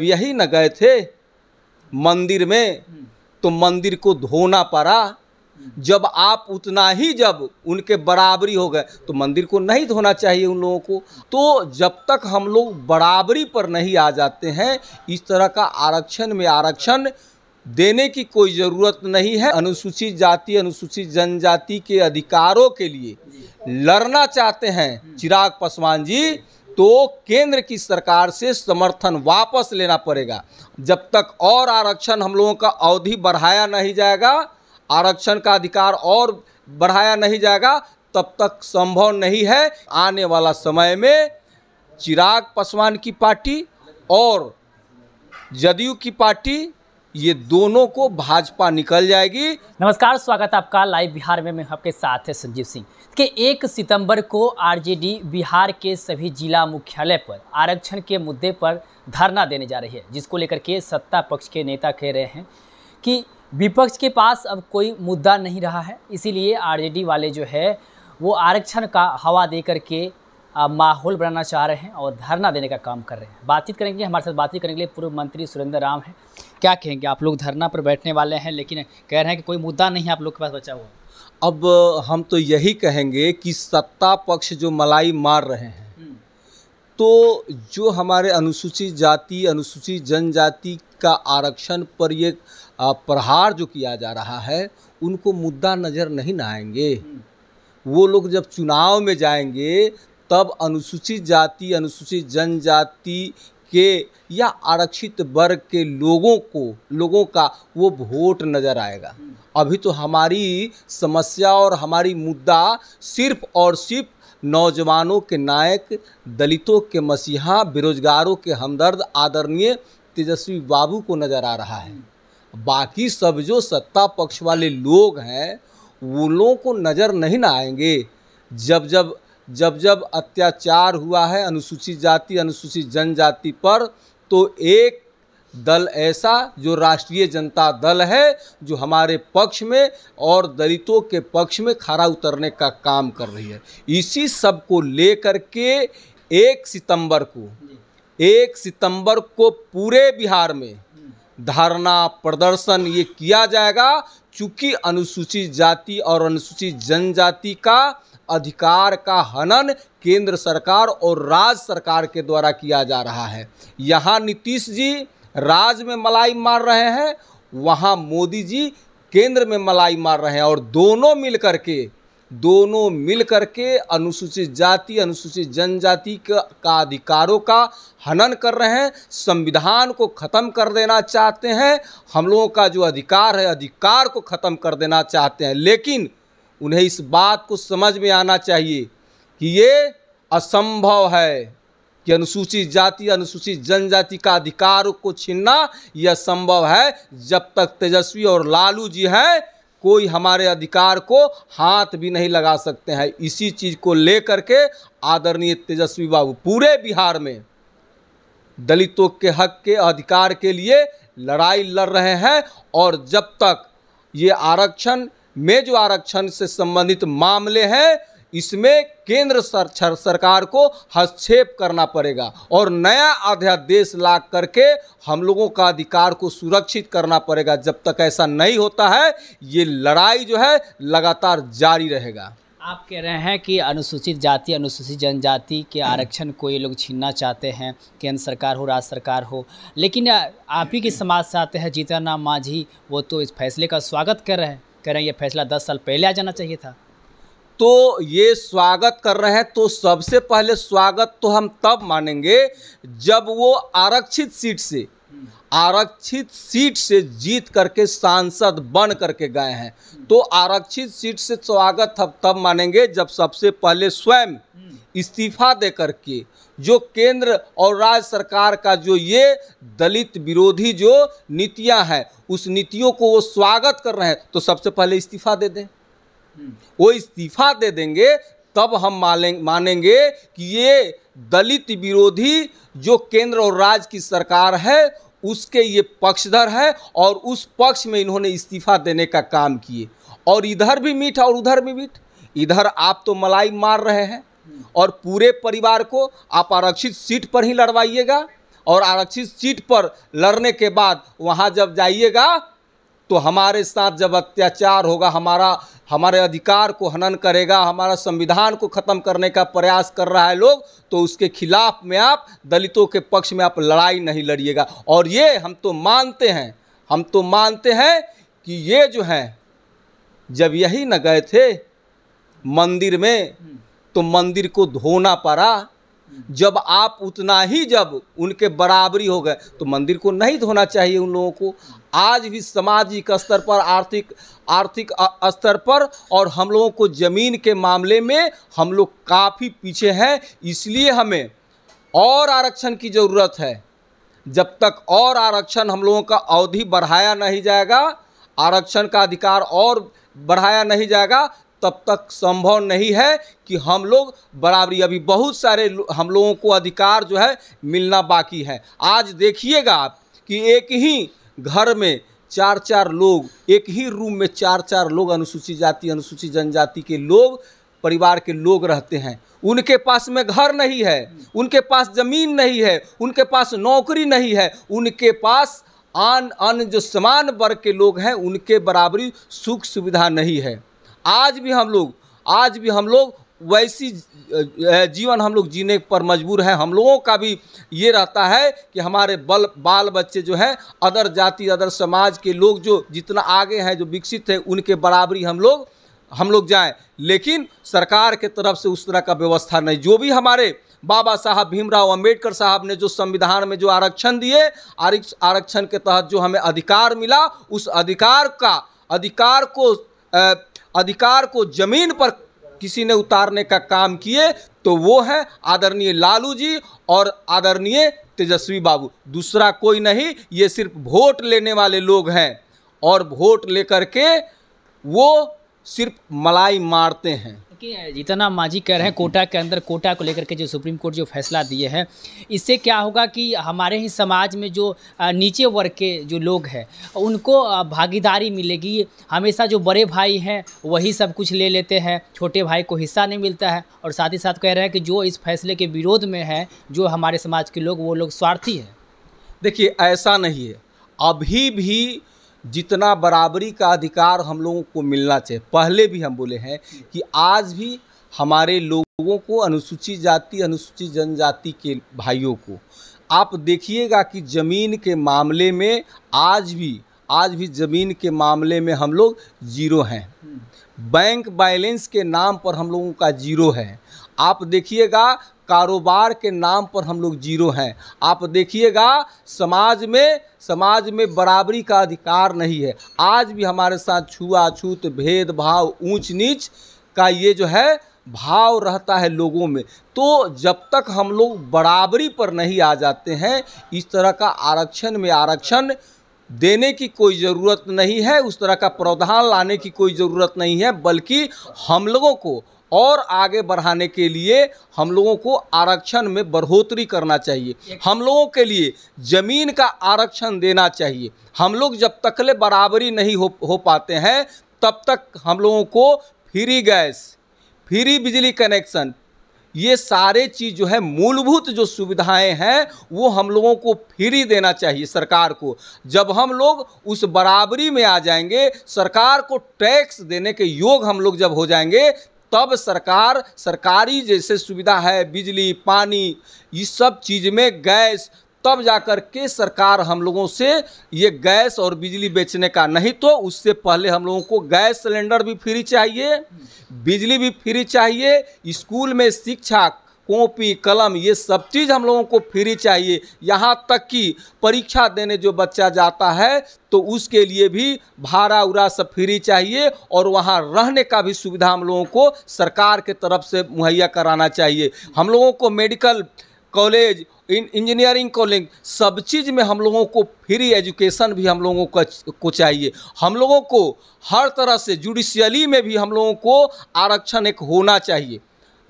यही न गए थे मंदिर में तो मंदिर को धोना पड़ा जब आप उतना ही जब उनके बराबरी हो गए तो मंदिर को नहीं धोना चाहिए उन लोगों को तो जब तक हम लोग बराबरी पर नहीं आ जाते हैं इस तरह का आरक्षण में आरक्षण देने की कोई ज़रूरत नहीं है अनुसूचित जाति अनुसूचित जनजाति के अधिकारों के लिए लड़ना चाहते हैं चिराग पासवान जी तो केंद्र की सरकार से समर्थन वापस लेना पड़ेगा जब तक और आरक्षण हम लोगों का अवधि बढ़ाया नहीं जाएगा आरक्षण का अधिकार और बढ़ाया नहीं जाएगा तब तक संभव नहीं है आने वाला समय में चिराग पासवान की पार्टी और जदयू की पार्टी ये दोनों को भाजपा निकल जाएगी नमस्कार स्वागत है आपका लाइव बिहार में मैं आपके साथ है संजीव सिंह कि एक सितंबर को आरजेडी बिहार के सभी जिला मुख्यालय पर आरक्षण के मुद्दे पर धरना देने जा रही है जिसको लेकर के सत्ता पक्ष के नेता कह रहे हैं कि विपक्ष के पास अब कोई मुद्दा नहीं रहा है इसीलिए आरजेडी वाले जो है वो आरक्षण का हवा दे करके माहौल बनाना चाह रहे हैं और धरना देने का काम कर रहे हैं बातचीत करेंगे हमारे साथ बातचीत करने के लिए पूर्व मंत्री सुरेंद्र राम हैं क्या कहेंगे आप लोग धरना पर बैठने वाले हैं लेकिन कह रहे हैं कि कोई मुद्दा नहीं है आप लोग के पास बचा हुआ अब हम तो यही कहेंगे कि सत्ता पक्ष जो मलाई मार रहे हैं हम्म। तो जो हमारे अनुसूचित जाति अनुसूचित जनजाति का आरक्षण पर ये प्रहार जो किया जा रहा है उनको मुद्दा नज़र नहीं ना आएंगे हम्म। वो लोग जब चुनाव में जाएंगे तब अनुसूचित जाति अनुसूचित जनजाति के या आरक्षित वर्ग के लोगों को लोगों का वो वोट नज़र आएगा अभी तो हमारी समस्या और हमारी मुद्दा सिर्फ और सिर्फ नौजवानों के नायक दलितों के मसीहा बेरोजगारों के हमदर्द आदरणीय तेजस्वी बाबू को नज़र आ रहा है बाकी सब जो सत्ता पक्ष वाले लोग हैं वो लोगों को नज़र नहीं ना आएंगे जब जब जब जब अत्याचार हुआ है अनुसूचित जाति अनुसूचित जनजाति पर तो एक दल ऐसा जो राष्ट्रीय जनता दल है जो हमारे पक्ष में और दलितों के पक्ष में खड़ा उतरने का काम कर रही है इसी सब को लेकर के एक सितंबर को एक सितंबर को पूरे बिहार में धरना प्रदर्शन ये किया जाएगा चूँकि अनुसूचित जाति और अनुसूचित जनजाति का अधिकार का हनन केंद्र सरकार और राज्य सरकार के द्वारा किया जा रहा है यहाँ नीतीश जी राज में मलाई मार रहे हैं वहाँ मोदी जी केंद्र में मलाई मार रहे हैं और दोनों मिल कर के दोनों मिल कर के अनुसूचित जाति अनुसूचित जनजाति का अधिकारों का हनन कर रहे हैं संविधान को ख़त्म कर देना चाहते हैं हम लोगों का जो अधिकार है अधिकार को ख़त्म कर देना चाहते हैं लेकिन उन्हें इस बात को समझ में आना चाहिए कि ये असंभव है कि अनुसूचित जाति अनुसूचित जनजाति का अधिकार को छीनना यह संभव है जब तक तेजस्वी और लालू जी हैं कोई हमारे अधिकार को हाथ भी नहीं लगा सकते हैं इसी चीज़ को लेकर के आदरणीय तेजस्वी बाबू पूरे बिहार में दलितों के हक के अधिकार के लिए लड़ाई लड़ रहे हैं और जब तक ये आरक्षण में जो आरक्षण से संबंधित मामले हैं इसमें केंद्र सर, सरकार को हस्तक्षेप करना पड़ेगा और नया अध्यादेश ला करके हम लोगों का अधिकार को सुरक्षित करना पड़ेगा जब तक ऐसा नहीं होता है ये लड़ाई जो है लगातार जारी रहेगा आप कह रहे हैं कि अनुसूचित जाति अनुसूचित जनजाति के हम्म। आरक्षण को ये लोग छीनना चाहते हैं केंद्र सरकार हो राज्य सरकार हो लेकिन आप ही के हम्म। समाज से आते हैं जीतन राम मांझी वो तो इस फैसले का स्वागत कर रहे हैं कह रहे हैं ये फैसला दस साल पहले आ जाना चाहिए था तो ये स्वागत कर रहे हैं तो सबसे पहले स्वागत तो हम तब मानेंगे जब वो आरक्षित सीट से आरक्षित सीट से जीत करके सांसद बन करके गए हैं तो आरक्षित सीट से स्वागत हम तब मानेंगे जब सबसे पहले स्वयं इस्तीफा दे करके जो केंद्र और राज्य सरकार का जो ये दलित विरोधी जो नीतियां हैं उस नीतियों को वो स्वागत कर रहे हैं तो सबसे पहले इस्तीफा दे दें वो इस्तीफा दे देंगे तब हम मानेंगे कि ये दलित विरोधी जो केंद्र और राज्य की सरकार है उसके ये पक्षधर है और उस पक्ष में इन्होंने इस्तीफा देने का काम किए और इधर भी मीठ और उधर भी मीठ इधर आप तो मलाई मार रहे हैं और पूरे परिवार को आप आरक्षित सीट पर ही लड़वाइएगा और आरक्षित सीट पर लड़ने के बाद वहाँ जब जाइएगा तो हमारे साथ जब अत्याचार होगा हमारा हमारे अधिकार को हनन करेगा हमारा संविधान को ख़त्म करने का प्रयास कर रहा है लोग तो उसके खिलाफ में आप दलितों के पक्ष में आप लड़ाई नहीं लड़िएगा और ये हम तो मानते हैं हम तो मानते हैं कि ये जो हैं जब यही न गए थे मंदिर में तो मंदिर को धोना पड़ा जब आप उतना ही जब उनके बराबरी हो गए तो मंदिर को नहीं धोना चाहिए उन लोगों को आज भी सामाजिक स्तर पर आर्थिक आर्थिक स्तर पर और हम लोगों को ज़मीन के मामले में हम लोग काफ़ी पीछे हैं इसलिए हमें और आरक्षण की ज़रूरत है जब तक और आरक्षण हम लोगों का अवधि बढ़ाया नहीं जाएगा आरक्षण का अधिकार और बढ़ाया नहीं जाएगा तब तक संभव नहीं है कि हम लोग बराबरी अभी बहुत सारे हम लोगों को अधिकार जो है मिलना बाकी है आज देखिएगा आप कि एक ही घर में चार चार लोग एक ही रूम में चार चार लोग अनुसूचित जाति अनुसूचित जनजाति के लोग परिवार के लोग रहते हैं उनके पास में घर नहीं है उनके पास ज़मीन नहीं है उनके पास नौकरी नहीं है उनके पास आन अन्य जो समान वर्ग के लोग हैं उनके बराबरी सुख सुविधा नहीं है आज भी हम लोग आज भी हम लोग वैसी जीवन हम लोग जीने पर मजबूर हैं हम लोगों का भी ये रहता है कि हमारे बल बाल बच्चे जो हैं अदर जाति अदर समाज के लोग जो जितना आगे हैं जो विकसित हैं उनके बराबरी हम लोग हम लोग जाएं लेकिन सरकार के तरफ से उस तरह का व्यवस्था नहीं जो भी हमारे बाबा साहब भीमराव अंबेडकर साहब ने जो संविधान में जो आरक्षण दिए आरक्षण के तहत जो हमें अधिकार मिला उस अधिकार का अधिकार को अधिकार को जमीन पर किसी ने उतारने का काम किए तो वो है आदरणीय लालू जी और आदरणीय तेजस्वी बाबू दूसरा कोई नहीं ये सिर्फ वोट लेने वाले लोग हैं और वोट लेकर के वो सिर्फ मलाई मारते हैं देखिए जितना माझी कह रहे हैं कोटा के अंदर कोटा को लेकर के जो सुप्रीम कोर्ट जो फैसला दिए हैं इससे क्या होगा कि हमारे ही समाज में जो नीचे वर्ग के जो लोग हैं उनको भागीदारी मिलेगी हमेशा जो बड़े भाई हैं वही सब कुछ ले लेते हैं छोटे भाई को हिस्सा नहीं मिलता है और साथ ही साथ कह रहे हैं कि जो इस फैसले के विरोध में है जो हमारे समाज के लोग वो लोग स्वार्थी हैं देखिए ऐसा नहीं है अभी भी जितना बराबरी का अधिकार हम लोगों को मिलना चाहिए पहले भी हम बोले हैं कि आज भी हमारे लोगों को अनुसूचित जाति अनुसूचित जनजाति के भाइयों को आप देखिएगा कि ज़मीन के मामले में आज भी आज भी ज़मीन के मामले में हम लोग जीरो हैं हम्म। बैंक बैलेंस के नाम पर हम लोगों का जीरो है आप देखिएगा कारोबार के नाम पर हम लोग जीरो हैं आप देखिएगा समाज में समाज में बराबरी का अधिकार नहीं है आज भी हमारे साथ छुआछूत भेदभाव ऊंच नीच का ये जो है भाव रहता है लोगों में तो जब तक हम लोग बराबरी पर नहीं आ जाते हैं इस तरह का आरक्षण में आरक्षण देने की कोई ज़रूरत नहीं है उस तरह का प्रावधान लाने की कोई ज़रूरत नहीं है बल्कि हम लोगों को और आगे बढ़ाने के लिए हम लोगों को आरक्षण में बढ़ोतरी करना चाहिए हम लोगों के लिए ज़मीन का आरक्षण देना चाहिए हम लोग जब तकले बराबरी नहीं हो हो पाते हैं तब तक हम लोगों को फ्री गैस फ्री बिजली कनेक्शन ये सारे चीज़ जो है मूलभूत जो सुविधाएं हैं वो हम लोगों को फ्री देना चाहिए सरकार को जब हम लोग उस बराबरी में आ जाएंगे सरकार को टैक्स देने के योग हम लोग जब हो जाएंगे तब सरकार सरकारी जैसे सुविधा है बिजली पानी इस सब चीज़ में गैस तब जाकर के सरकार हम लोगों से ये गैस और बिजली बेचने का नहीं तो उससे पहले हम लोगों को गैस सिलेंडर भी फ्री चाहिए बिजली भी फ्री चाहिए स्कूल में शिक्षा कॉपी कलम ये सब चीज़ हम लोगों को फ्री चाहिए यहाँ तक कि परीक्षा देने जो बच्चा जाता है तो उसके लिए भी भाड़ा उड़ा सब फ्री चाहिए और वहाँ रहने का भी सुविधा हम लोगों को सरकार के तरफ से मुहैया कराना चाहिए हम लोगों को मेडिकल कॉलेज इन इंजीनियरिंग कॉलेज सब चीज़ में हम लोगों को फ्री एजुकेशन भी हम लोगों को चाहिए हम लोगों को हर तरह से जुडिशियली में भी हम लोगों को आरक्षण एक होना चाहिए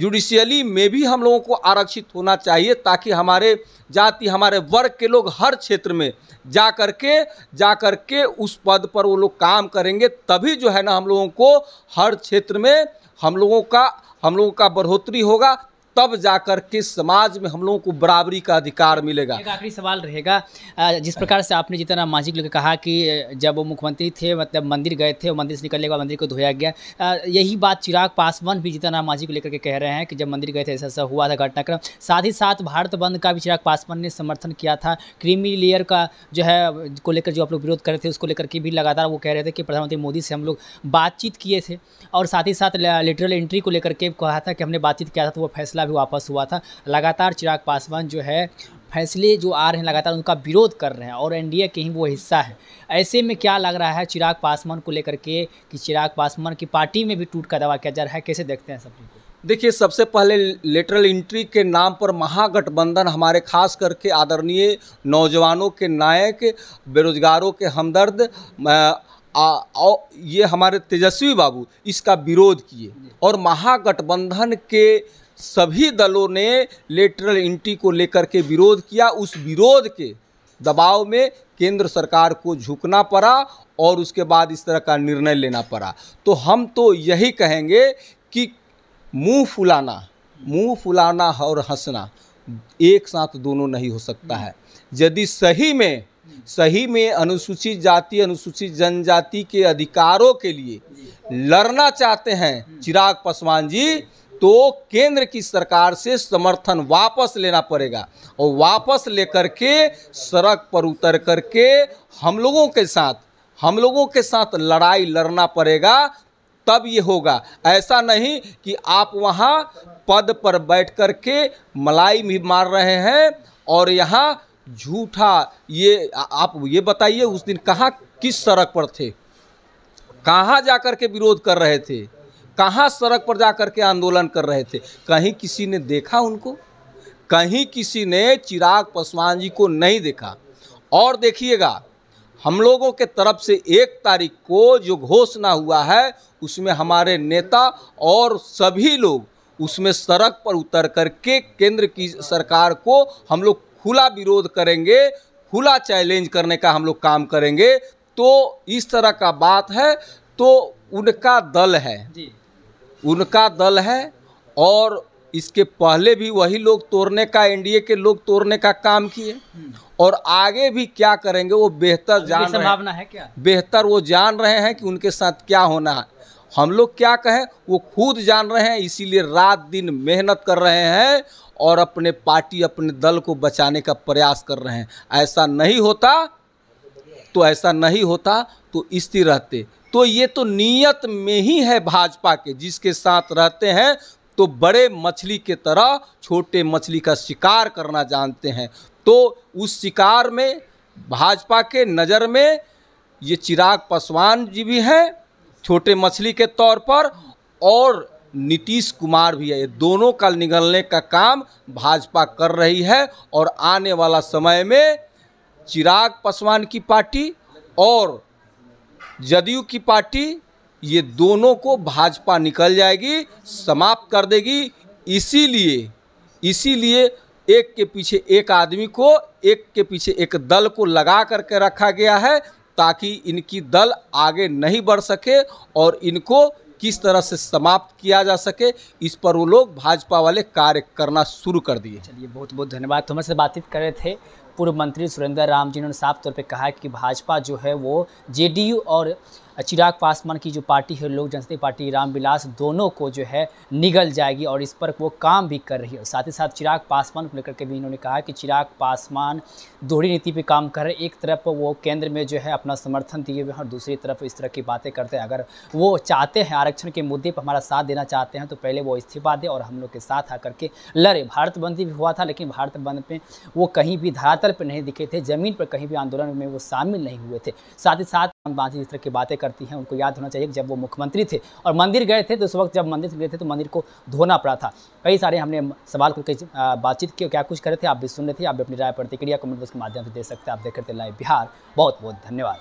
जुडिशियली में भी हम लोगों को आरक्षित होना चाहिए ताकि हमारे जाति हमारे वर्ग के लोग हर क्षेत्र में जा कर के जा कर के उस पद पर वो लोग काम करेंगे तभी जो है ना हम लोगों को हर क्षेत्र में हम लोगों का हम लोगों का बढ़ोतरी होगा तब जाकर के समाज में हम लोगों को बराबरी का अधिकार मिलेगा आखिरी सवाल रहेगा जिस प्रकार से आपने जितना माजिक ने कहा कि जब वो मुख्यमंत्री थे मतलब मंदिर गए थे और मंदिर से निकलने के बाद मंदिर को धोया गया यही बात चिराग पासवान भी जितना मांझी को लेकर के कह रहे हैं कि जब मंदिर गए थे ऐसा ऐसा हुआ था घटनाक्रम साथ ही साथ भारत बंद का भी चिराग पासवान ने समर्थन किया था क्रीमी लेयर का जो है को लेकर जो आप लोग विरोध कर रहे थे उसको लेकर के भी लगातार वो कह रहे थे कि प्रधानमंत्री मोदी से हम लोग बातचीत किए थे और साथ ही साथ लेटरल एंट्री को लेकर के कहा था कि हमने बातचीत किया था तो वो फैसला भी वापस हुआ था लगातार चिराग पासवान जो है फैसले जो आ रहे हैं लगातार उनका विरोध कर रहे हैं और एनडीए के ही वो हिस्सा है ऐसे में क्या लग रहा है चिराग पासवान को लेकर के कि चिराग पासवान की पार्टी में भी टूट का दावा किया जा रहा है कैसे देखते हैं सब देखिए सबसे पहले लेटरल इंट्री के नाम पर महागठबंधन हमारे खास करके आदरणीय नौजवानों के नायक बेरोजगारों के हमदर्द आ, आ, ये हमारे तेजस्वी बाबू इसका विरोध किए और महागठबंधन के सभी दलों ने लेटरल इंटी को लेकर के विरोध किया उस विरोध के दबाव में केंद्र सरकार को झुकना पड़ा और उसके बाद इस तरह का निर्णय लेना पड़ा तो हम तो यही कहेंगे कि मुंह फुलाना मुंह फुलाना और हंसना एक साथ दोनों नहीं हो सकता है यदि सही में सही में अनुसूचित जाति अनुसूचित जनजाति के अधिकारों के लिए लड़ना चाहते हैं चिराग पासवान जी तो केंद्र की सरकार से समर्थन वापस लेना पड़ेगा और वापस लेकर के सड़क पर उतर करके हम लोगों के साथ हम लोगों के साथ लड़ाई लड़ना पड़ेगा तब ये होगा ऐसा नहीं कि आप वहाँ पद पर बैठ कर के मलाई भी मार रहे हैं और यहाँ झूठा ये आप ये बताइए उस दिन कहाँ किस सड़क पर थे कहाँ जा कर के विरोध कर रहे थे कहाँ सड़क पर जा कर के आंदोलन कर रहे थे कहीं किसी ने देखा उनको कहीं किसी ने चिराग पासवान जी को नहीं देखा और देखिएगा हम लोगों के तरफ से एक तारीख को जो घोषणा हुआ है उसमें हमारे नेता और सभी लोग उसमें सड़क पर उतर कर के केंद्र की सरकार को हम लोग खुला विरोध करेंगे खुला चैलेंज करने का हम लोग काम करेंगे तो इस तरह का बात है तो उनका दल है जी। उनका दल है और इसके पहले भी वही लोग तोड़ने का एनडीए के लोग तोड़ने का काम किए और आगे भी क्या करेंगे वो बेहतर जान रहे हैं है क्या बेहतर वो जान रहे हैं कि उनके साथ क्या होना है हम लोग क्या कहें वो खुद जान रहे हैं इसीलिए रात दिन मेहनत कर रहे हैं और अपने पार्टी अपने दल को बचाने का प्रयास कर रहे हैं ऐसा नहीं होता तो ऐसा नहीं होता तो स्थिर रहते तो ये तो नीयत में ही है भाजपा के जिसके साथ रहते हैं तो बड़े मछली के तरह छोटे मछली का शिकार करना जानते हैं तो उस शिकार में भाजपा के नज़र में ये चिराग पासवान जी भी हैं छोटे मछली के तौर पर और नीतीश कुमार भी है ये दोनों का निगलने का काम भाजपा कर रही है और आने वाला समय में चिराग पासवान की पार्टी और जदयू की पार्टी ये दोनों को भाजपा निकल जाएगी समाप्त कर देगी इसीलिए इसीलिए एक के पीछे एक आदमी को एक के पीछे एक दल को लगा करके रखा गया है ताकि इनकी दल आगे नहीं बढ़ सके और इनको किस तरह से समाप्त किया जा सके इस पर वो लोग भाजपा वाले कार्य करना शुरू कर दिए चलिए बहुत बहुत धन्यवाद तुम्हारे से बातचीत कर रहे थे पूर्व मंत्री सुरेंद्र राम जी ने साफ तौर पर कहा कि भाजपा जो है वो जेडीयू और चिराग पासवान की जो पार्टी है लोक जनशक्ति पार्टी रामविलास दोनों को जो है निगल जाएगी और इस पर वो काम भी कर रही है साथ ही साथ चिराग पासवान को लेकर के भी इन्होंने कहा कि चिराग पासवान दोहरी नीति पर काम कर रहे एक तरफ वो केंद्र में जो है अपना समर्थन दिए हुए हैं और दूसरी तरफ इस तरह की बातें करते हैं अगर वो चाहते हैं आरक्षण के मुद्दे पर हमारा साथ देना चाहते हैं तो पहले वो इस्तीफा दें और हम लोग के साथ आकर के लड़े भारत बंद भी हुआ था लेकिन भारत बंद में वो कहीं भी धरातल पर नहीं दिखे थे ज़मीन पर कहीं भी आंदोलन में वो शामिल नहीं हुए थे साथ ही साथ बांझी इस तरह की बातें करती हैं उनको याद होना चाहिए जब वो मुख्यमंत्री थे और मंदिर गए थे तो उस वक्त जब मंदिर गए थे तो मंदिर को धोना पड़ा था कई सारे हमने सवाल को कई बातचीत की क्या कुछ करे थे आप भी सुन रहे थे आप भी अपनी राय प्रतिक्रिया कमेंट बॉक्स के माध्यम से दे सकते हैं आप देख रहे थे लाइव बिहार बहुत बहुत धन्यवाद